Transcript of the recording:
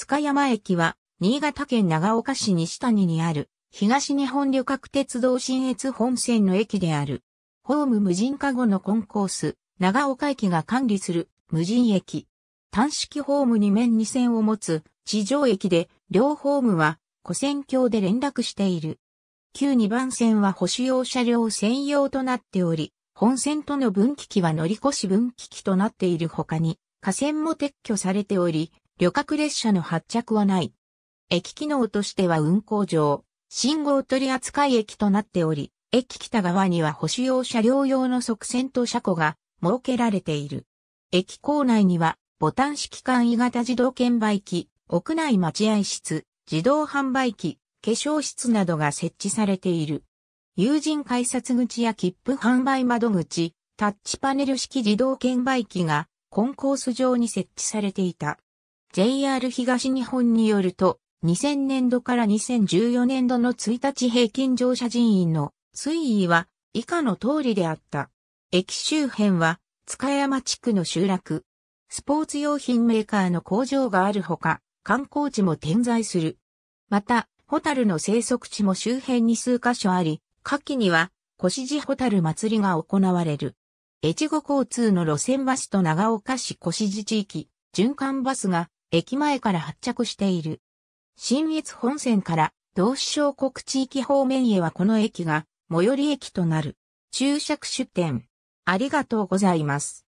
塚山駅は、新潟県長岡市西谷にある、東日本旅客鉄道新越本線の駅である。ホーム無人化後のコンコース、長岡駅が管理する無人駅。単式ホーム2面2線を持つ地上駅で、両ホームは古線橋で連絡している。旧2番線は保守用車両専用となっており、本線との分岐器は乗り越し分岐器となっている他に、架線も撤去されており、旅客列車の発着はない。駅機能としては運行上、信号取扱駅となっており、駅北側には保守用車両用の側線と車庫が設けられている。駅構内にはボタン式簡易型自動券売機、屋内待合室、自動販売機、化粧室などが設置されている。友人改札口や切符販売窓口、タッチパネル式自動券売機がコンコース上に設置されていた。JR 東日本によると、2000年度から2014年度の1日平均乗車人員の推移は以下の通りであった。駅周辺は塚山地区の集落、スポーツ用品メーカーの工場があるほか、観光地も点在する。また、ホタルの生息地も周辺に数カ所あり、夏季には、越路ホタル祭りが行われる。越後交通の路線バスと長岡市越路地域、循環バスが駅前から発着している。新越本線から同志小国地域方面へはこの駅が最寄り駅となる。注釈出店。ありがとうございます。